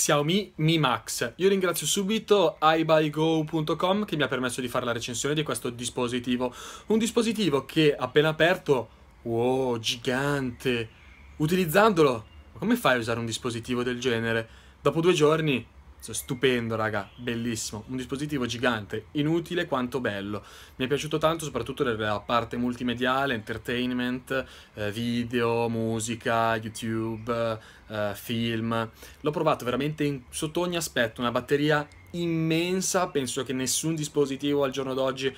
Xiaomi Mi Max. Io ringrazio subito iBuyGo.com che mi ha permesso di fare la recensione di questo dispositivo. Un dispositivo che appena aperto, wow, gigante. Utilizzandolo, ma come fai a usare un dispositivo del genere? Dopo due giorni cioè, stupendo, raga, bellissimo. Un dispositivo gigante, inutile quanto bello. Mi è piaciuto tanto soprattutto nella parte multimediale, entertainment, eh, video, musica, YouTube, eh, film. L'ho provato veramente in, sotto ogni aspetto, una batteria immensa, penso che nessun dispositivo al giorno d'oggi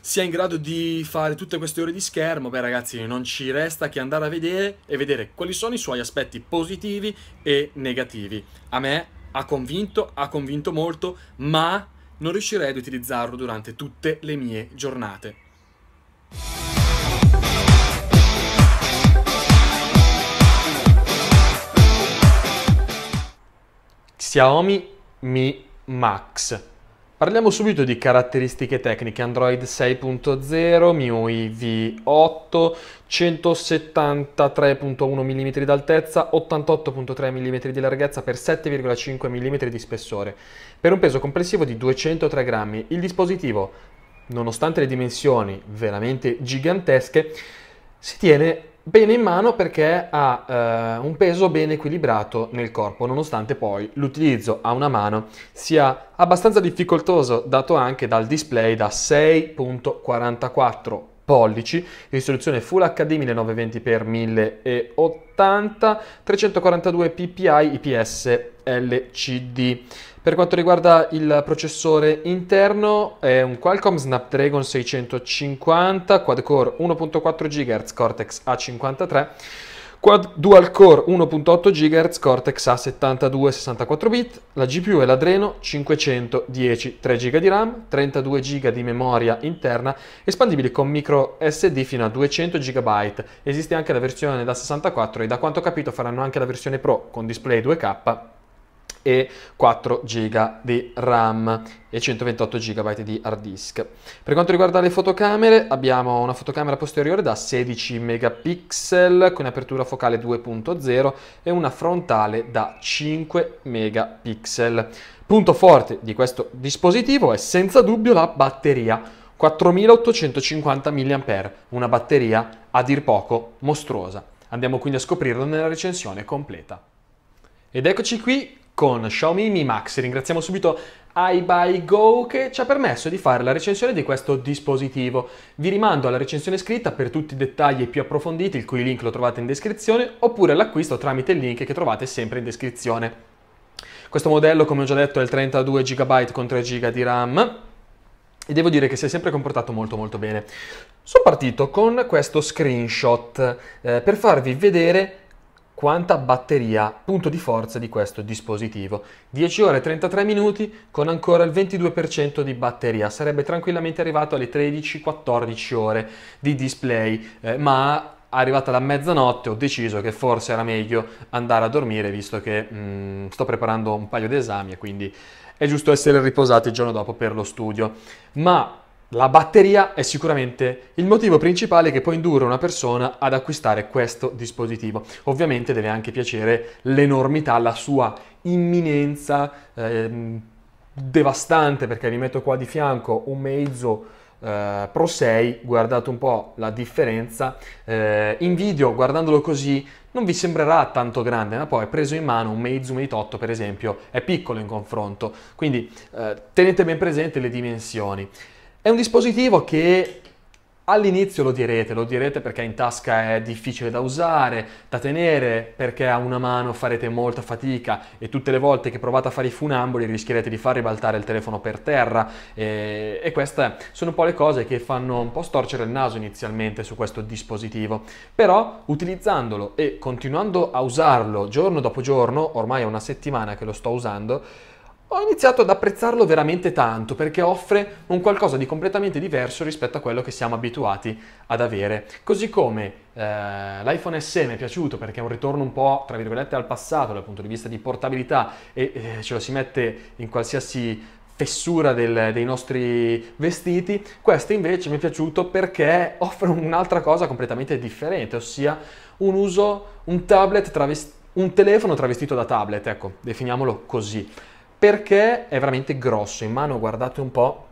sia in grado di fare tutte queste ore di schermo, beh ragazzi non ci resta che andare a vedere e vedere quali sono i suoi aspetti positivi e negativi. A me ha convinto, ha convinto molto, ma non riuscirei ad utilizzarlo durante tutte le mie giornate. Xiaomi Mi Max Parliamo subito di caratteristiche tecniche Android 6.0, MIUI V8, 173.1 mm d'altezza, 88.3 mm di larghezza per 7,5 mm di spessore, per un peso complessivo di 203 grammi. Il dispositivo, nonostante le dimensioni veramente gigantesche, si tiene bene in mano perché ha eh, un peso ben equilibrato nel corpo, nonostante poi l'utilizzo a una mano sia abbastanza difficoltoso, dato anche dal display da 6.44 pollici, risoluzione Full HD 1920x1080, 342 ppi IPS LCD. Per quanto riguarda il processore interno è un Qualcomm Snapdragon 650, quad-core 1.4 GHz Cortex A53, quad dual core 1.8 GHz Cortex A72 64 bit, la GPU è l'Adreno 510, 3 GB di RAM, 32 GB di memoria interna, espandibile con micro SD fino a 200 GB. Esiste anche la versione da 64 e da quanto ho capito faranno anche la versione Pro con display 2K e 4 GB di RAM e 128 GB di hard disk. Per quanto riguarda le fotocamere, abbiamo una fotocamera posteriore da 16 megapixel con apertura focale 2.0 e una frontale da 5 megapixel. Punto forte di questo dispositivo è senza dubbio la batteria. 4850 mAh, una batteria a dir poco mostruosa. Andiamo quindi a scoprirlo nella recensione completa. Ed eccoci qui con Xiaomi Mi Max. Ringraziamo subito iBuyGo che ci ha permesso di fare la recensione di questo dispositivo. Vi rimando alla recensione scritta per tutti i dettagli più approfonditi, il cui link lo trovate in descrizione, oppure all'acquisto tramite il link che trovate sempre in descrizione. Questo modello, come ho già detto, è il 32 GB con 3 GB di RAM e devo dire che si è sempre comportato molto molto bene. Sono partito con questo screenshot eh, per farvi vedere quanta batteria, punto di forza di questo dispositivo. 10 ore e 33 minuti con ancora il 22% di batteria, sarebbe tranquillamente arrivato alle 13-14 ore di display, eh, ma arrivata la mezzanotte ho deciso che forse era meglio andare a dormire visto che mh, mm, sto preparando un paio di esami e quindi è giusto essere riposati il giorno dopo per lo studio. Ma la batteria è sicuramente il motivo principale che può indurre una persona ad acquistare questo dispositivo. Ovviamente deve anche piacere l'enormità, la sua imminenza eh, devastante, perché vi metto qua di fianco un mezzo eh, Pro 6, guardate un po' la differenza. Eh, in video, guardandolo così, non vi sembrerà tanto grande, ma poi preso in mano un Meizu Mate 8 per esempio è piccolo in confronto, quindi eh, tenete ben presente le dimensioni. È un dispositivo che All'inizio lo direte, lo direte perché in tasca è difficile da usare, da tenere, perché a una mano farete molta fatica e tutte le volte che provate a fare i funamboli rischierete di far ribaltare il telefono per terra e, eh, e queste sono un po' le cose che fanno un po' storcere il naso inizialmente su questo dispositivo. Però utilizzandolo e continuando a usarlo giorno dopo giorno, ormai è una settimana che lo sto usando, ho iniziato ad apprezzarlo veramente tanto perché offre un qualcosa di completamente diverso rispetto a quello che siamo abituati ad avere. Così come eh, l'iPhone SE mi è piaciuto perché è un ritorno un po' tra virgolette al passato dal punto di vista di portabilità e eh, ce lo si mette in qualsiasi fessura del, dei nostri vestiti, questo invece mi è piaciuto perché offre un'altra cosa completamente differente, ossia un uso, un tablet travestito, un telefono travestito da tablet, ecco, definiamolo così perché è veramente grosso in mano, guardate un po',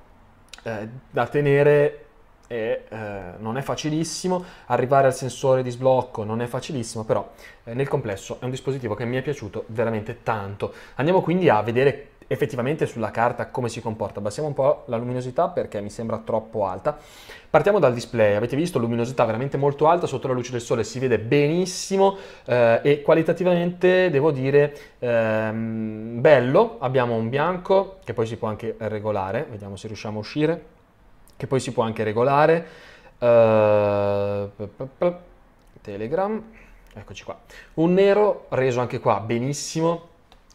eh, da tenere e, eh, non è facilissimo, arrivare al sensore di sblocco non è facilissimo, però eh, nel complesso è un dispositivo che mi è piaciuto veramente tanto. Andiamo quindi a vedere effettivamente sulla carta come si comporta. Abbassiamo un po' la luminosità perché mi sembra troppo alta. Partiamo dal display, avete visto luminosità veramente molto alta, sotto la luce del sole si vede benissimo eh, e qualitativamente devo dire ehm, bello, abbiamo un bianco che poi si può anche regolare, vediamo se riusciamo a uscire, che poi si può anche regolare, eh, Telegram, eccoci qua, un nero reso anche qua benissimo,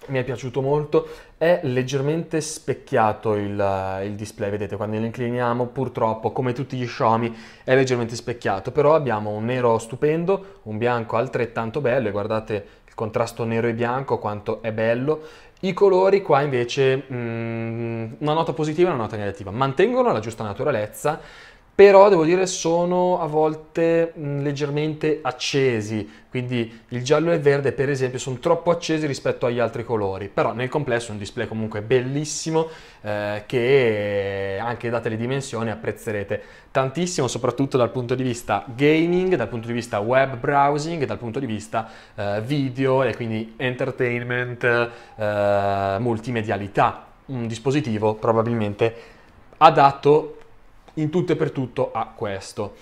mi è piaciuto molto, è leggermente specchiato il, il, display, vedete quando lo incliniamo purtroppo come tutti gli Xiaomi è leggermente specchiato, però abbiamo un nero stupendo, un bianco altrettanto bello e guardate il contrasto nero e bianco quanto è bello, i colori qua invece mh, mm, una nota positiva e una nota negativa, mantengono la giusta naturalezza, però devo dire sono a volte mh, leggermente accesi, quindi il giallo e il verde per esempio sono troppo accesi rispetto agli altri colori, però nel complesso è un display comunque bellissimo eh, che anche date le dimensioni apprezzerete tantissimo, soprattutto dal punto di vista gaming, dal punto di vista web browsing, dal punto di vista eh, video e quindi entertainment, eh, multimedialità, un dispositivo probabilmente adatto in tutto e per tutto a questo.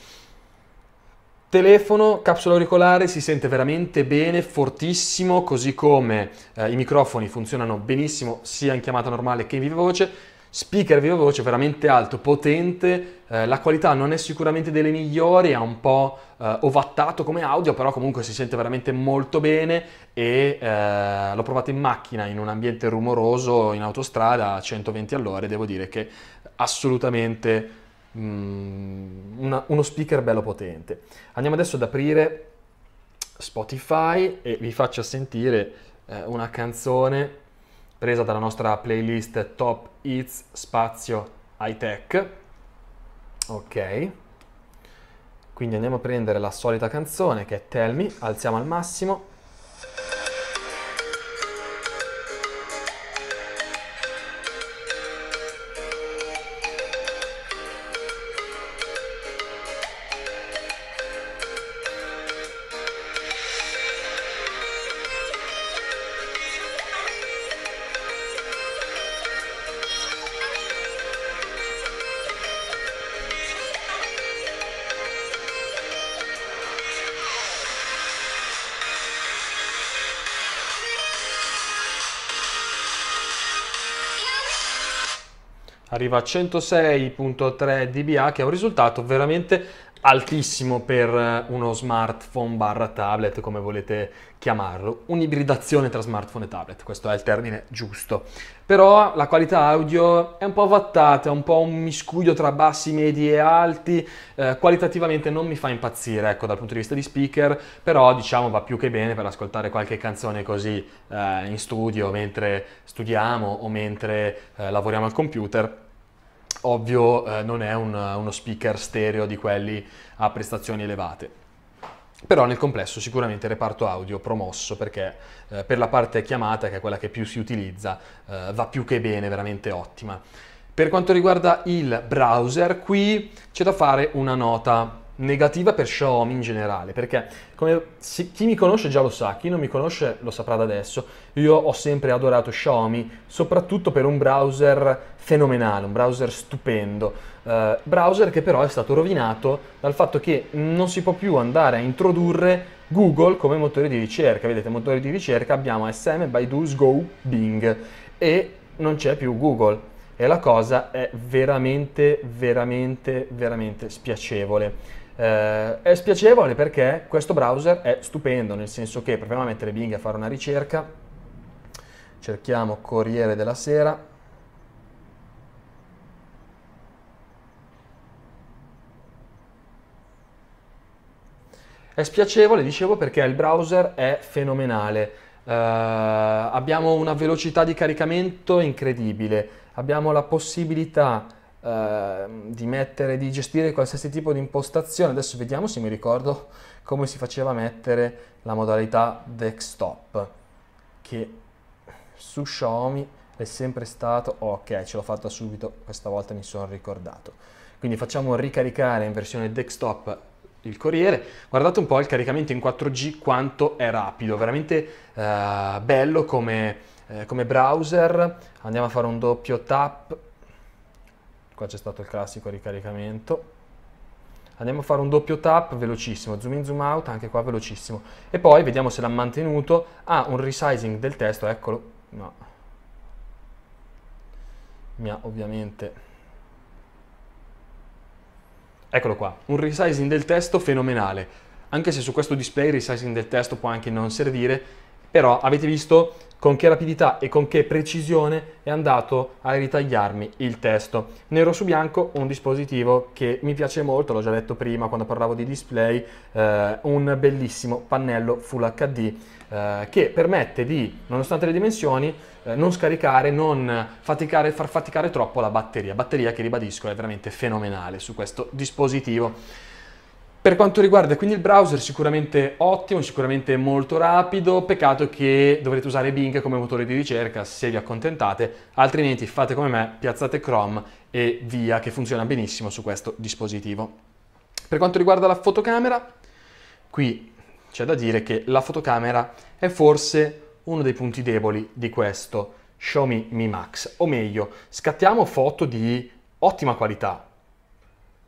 Telefono, capsula auricolare, si sente veramente bene, fortissimo, così come eh, i microfoni funzionano benissimo sia in chiamata normale che in viva voce. Speaker viva voce veramente alto, potente, eh, la qualità non è sicuramente delle migliori, è un po' eh, ovattato come audio, però comunque si sente veramente molto bene e eh, l'ho provato in macchina, in un ambiente rumoroso, in autostrada a 120 all'ora e devo dire che assolutamente Mm, una, uno speaker bello potente. Andiamo adesso ad aprire Spotify e vi faccio sentire eh, una canzone presa dalla nostra playlist Top Hits Spazio High Tech. Ok. Quindi andiamo a prendere la solita canzone che è Tell Me, alziamo al massimo. arriva a 106.3 dBA che è un risultato veramente altissimo per eh, uno smartphone barra tablet, come volete chiamarlo, un'ibridazione tra smartphone e tablet, questo è il termine giusto. Però la qualità audio è un po' avattata, è un po' un miscuglio tra bassi, medi e alti, eh, qualitativamente non mi fa impazzire, ecco, dal punto di vista di speaker, però diciamo va più che bene per ascoltare qualche canzone così eh, in studio, mentre studiamo o mentre eh, lavoriamo al computer ovvio eh, non è un, uno speaker stereo di quelli a prestazioni elevate. Però nel complesso sicuramente il reparto audio promosso perché eh, per la parte chiamata, che è quella che più si utilizza, eh, va più che bene, veramente ottima. Per quanto riguarda il browser, qui c'è da fare una nota negativa per Xiaomi in generale, perché come, se, chi mi conosce già lo sa, chi non mi conosce lo saprà da adesso, io ho sempre adorato Xiaomi, soprattutto per un browser fenomenale, un browser stupendo, eh, browser che però è stato rovinato dal fatto che non si può più andare a introdurre Google come motore di ricerca, vedete, motore di ricerca abbiamo SM, Baidu, Go, Bing e non c'è più Google e la cosa è veramente, veramente, veramente spiacevole. Eh, è spiacevole perché questo browser è stupendo, nel senso che proviamo a mettere Bing a fare una ricerca, cerchiamo Corriere della Sera, È spiacevole, dicevo, perché il browser è fenomenale. Eh, abbiamo una velocità di caricamento incredibile abbiamo la possibilità eh, di, mettere, di gestire qualsiasi tipo di impostazione. Adesso vediamo se mi ricordo come si faceva mettere la modalità desktop, che su Xiaomi è sempre stato... ok, ce l'ho fatta subito, questa volta mi sono ricordato. Quindi facciamo ricaricare in versione desktop il Corriere, guardate un po' il caricamento in 4G quanto è rapido, veramente eh, bello come eh, come browser, andiamo a fare un doppio tap, qua c'è stato il classico ricaricamento, andiamo a fare un doppio tap velocissimo, zoom in zoom out anche qua velocissimo e poi vediamo se l'ha mantenuto, ha ah, un resizing del testo, eccolo, no, mi ha ovviamente... Eccolo qua, un resizing del testo fenomenale, anche se su questo display il resizing del testo può anche non servire, però avete visto con che rapidità e con che precisione è andato a ritagliarmi il testo. Nero su bianco, un dispositivo che mi piace molto, l'ho già detto prima quando parlavo di display, eh, un bellissimo pannello Full HD eh, che permette di, nonostante le dimensioni, eh, non scaricare, non faticare, far faticare troppo la batteria. Batteria che ribadisco è veramente fenomenale su questo dispositivo. Per quanto riguarda quindi il browser, sicuramente ottimo, sicuramente molto rapido, peccato che dovrete usare Bing come motore di ricerca se vi accontentate, altrimenti fate come me, piazzate Chrome e via, che funziona benissimo su questo dispositivo. Per quanto riguarda la fotocamera, qui c'è da dire che la fotocamera è forse uno dei punti deboli di questo Xiaomi Mi Max, o meglio, scattiamo foto di ottima qualità,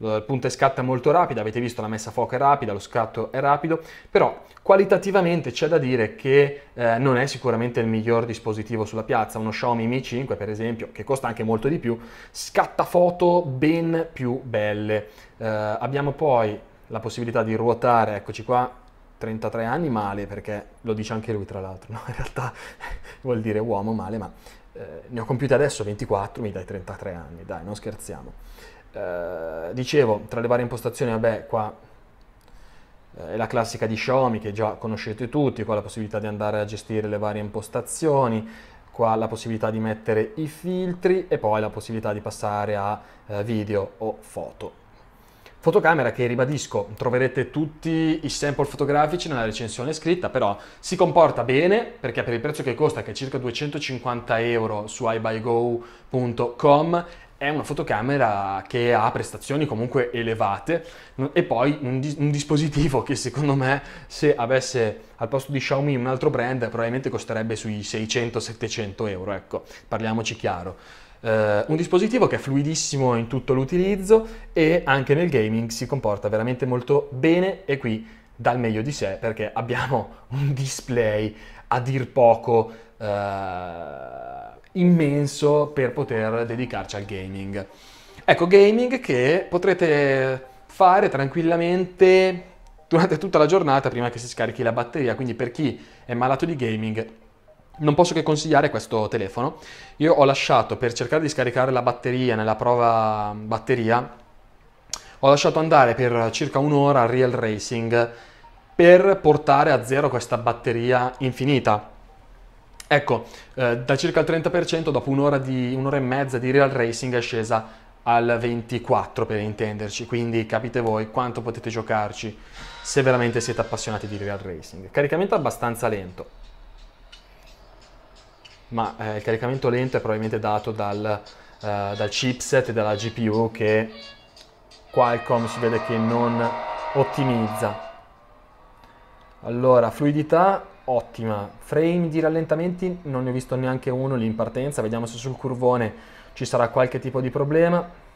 eh, il punta e scatta è molto rapida, avete visto la messa a fuoco è rapida, lo scatto è rapido, però qualitativamente c'è da dire che eh, non è sicuramente il miglior dispositivo sulla piazza, uno Xiaomi Mi 5 per esempio, che costa anche molto di più, scatta foto ben più belle. Eh, abbiamo poi la possibilità di ruotare, eccoci qua, 33 anni male, perché lo dice anche lui tra l'altro, no? in realtà vuol dire uomo male, ma eh, ne ho compiuti adesso 24, mi dai 33 anni, dai, non scherziamo. Eh, dicevo, tra le varie impostazioni, vabbè, qua eh, è la classica di Xiaomi che già conoscete tutti, qua la possibilità di andare a gestire le varie impostazioni, qua la possibilità di mettere i filtri e poi la possibilità di passare a eh, video o foto. Fotocamera che ribadisco, troverete tutti i sample fotografici nella recensione scritta, però si comporta bene perché per il prezzo che costa, che è circa 250 euro su iBuyGo.com, è una fotocamera che ha prestazioni comunque elevate e poi un, di- un, dispositivo che secondo me se avesse al posto di Xiaomi un altro brand probabilmente costerebbe sui 600-700 euro, ecco, parliamoci chiaro. Uh, un dispositivo che è fluidissimo in tutto l'utilizzo e anche nel gaming si comporta veramente molto bene e qui dal meglio di sé perché abbiamo un display a dir poco uh, immenso per poter dedicarci al gaming. Ecco, gaming che potrete fare tranquillamente durante tutta la giornata prima che si scarichi la batteria, quindi per chi è malato di gaming non posso che consigliare questo telefono. Io ho lasciato per cercare di scaricare la batteria nella prova batteria, ho lasciato andare per circa un'ora Real Racing per portare a zero questa batteria infinita Ecco, eh, da circa il 30% dopo un'ora, di, un'ora e mezza di real racing è scesa al 24 per intenderci, quindi capite voi quanto potete giocarci se veramente siete appassionati di real racing. Caricamento abbastanza lento, ma eh, il caricamento lento è probabilmente dato dal, eh, dal chipset e dalla GPU che Qualcomm si vede che non ottimizza. Allora, fluidità ottima. Frame di rallentamenti non ne ho visto neanche uno lì in partenza, vediamo se sul curvone ci sarà qualche tipo di problema.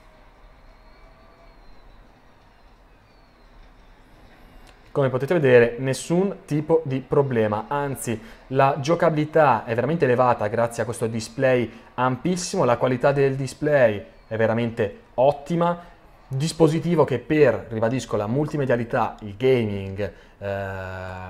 Come potete vedere nessun tipo di problema, anzi la giocabilità è veramente elevata grazie a questo display ampissimo, la qualità del display è veramente ottima, dispositivo che per, ribadisco, la multimedialità, il gaming, eh,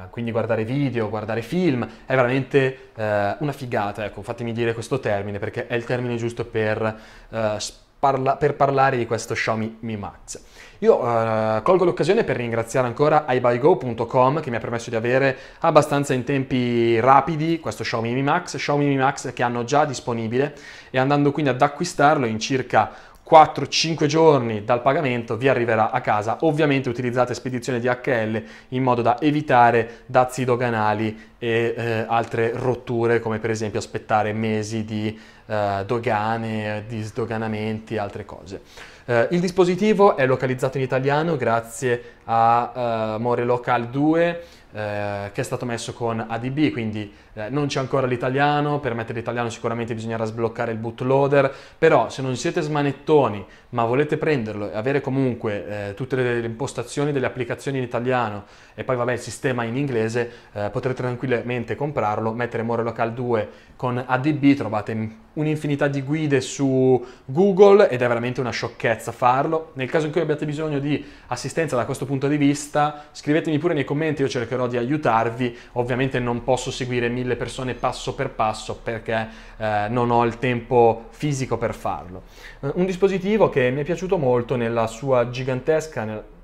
quindi guardare video, guardare film, è veramente eh, una figata, ecco, fatemi dire questo termine perché è il termine giusto per, eh, parla- per parlare di questo Xiaomi Mi Max. Io eh, colgo l'occasione per ringraziare ancora iBuyGo.com che mi ha permesso di avere abbastanza in tempi rapidi questo Xiaomi Mi Max, Xiaomi Mi Max che hanno già disponibile e andando quindi ad acquistarlo in circa 4-5 giorni dal pagamento vi arriverà a casa. Ovviamente utilizzate spedizione DHL in modo da evitare dazi doganali e eh, altre rotture come per esempio aspettare mesi di eh, dogane, eh, sdoganamenti e altre cose. Uh, il dispositivo è localizzato in italiano grazie a uh, More Local 2 uh, eh, che è stato messo con ADB, quindi non c'è ancora l'italiano, per mettere l'italiano sicuramente bisognerà sbloccare il bootloader, però se non siete smanettoni ma volete prenderlo e avere comunque tutte le, le, impostazioni delle applicazioni in italiano e poi vabbè il sistema in inglese, potrete tranquillamente comprarlo, mettere More Local 2 con ADB, trovate in un'infinità di guide su Google ed è veramente una sciocchezza farlo. Nel caso in cui abbiate bisogno di assistenza da questo punto di vista, scrivetemi pure nei commenti, io cercherò di aiutarvi. Ovviamente non posso seguire mille persone passo per passo perché eh, non ho il tempo fisico per farlo. Eh, un dispositivo che mi è piaciuto molto nella sua gigantesca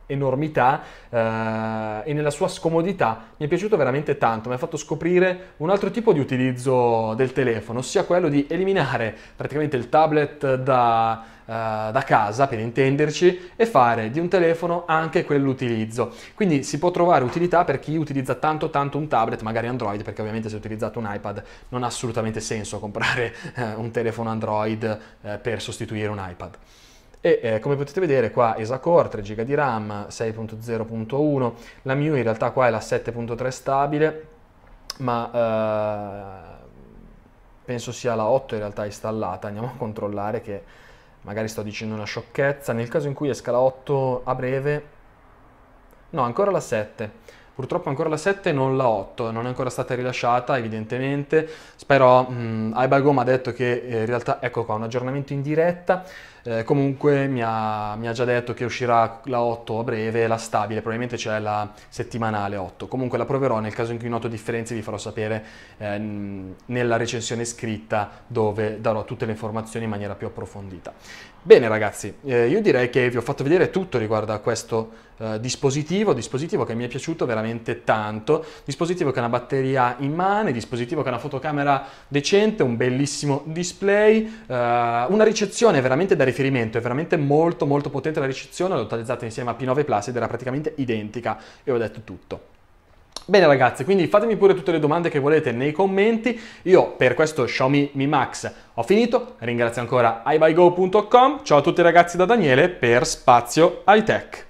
enormità eh, e nella sua scomodità mi è piaciuto veramente tanto, mi ha fatto scoprire un altro tipo di utilizzo del telefono, ossia quello di eliminare praticamente il tablet da, eh, da casa, per intenderci, e fare di un telefono anche quell'utilizzo. Quindi si può trovare utilità per chi utilizza tanto tanto un tablet, magari Android, perché ovviamente se utilizzate un iPad non ha assolutamente senso comprare eh, un telefono Android eh, per sostituire un iPad. E eh, come potete vedere qua ESA Core, 3 giga di RAM, 6.0.1, la MIUI in realtà qua è la 7.3 stabile, ma eh, penso sia la 8 in realtà installata, andiamo a controllare che magari sto dicendo una sciocchezza, nel caso in cui esca la 8 a breve, no ancora la 7, Purtroppo ancora la 7 non la 8, non è ancora stata rilasciata evidentemente, però mh, mm, Aibagom ha detto che eh, in realtà ecco qua un aggiornamento in diretta, eh, comunque mi ha, mi ha, già detto che uscirà la 8 a breve, la stabile, probabilmente c'è la settimanale 8. Comunque la proverò, nel caso in cui noto differenze vi farò sapere eh, nella recensione scritta dove darò tutte le informazioni in maniera più approfondita. Bene ragazzi, eh, io direi che vi ho fatto vedere tutto riguardo a questo eh, dispositivo, dispositivo che mi è piaciuto veramente tanto, dispositivo che ha una batteria in mano, dispositivo che ha una fotocamera decente, un bellissimo display, eh, una ricezione veramente da riflettere riferimento, è veramente molto molto potente la ricezione, l'ho utilizzata insieme a P9 Plus ed era praticamente identica e ho detto tutto. Bene ragazzi, quindi fatemi pure tutte le domande che volete nei commenti. Io per questo Xiaomi Mi Max ho finito. Ringrazio ancora iBuyGo.com. Ciao a tutti ragazzi da Daniele per Spazio High Tech.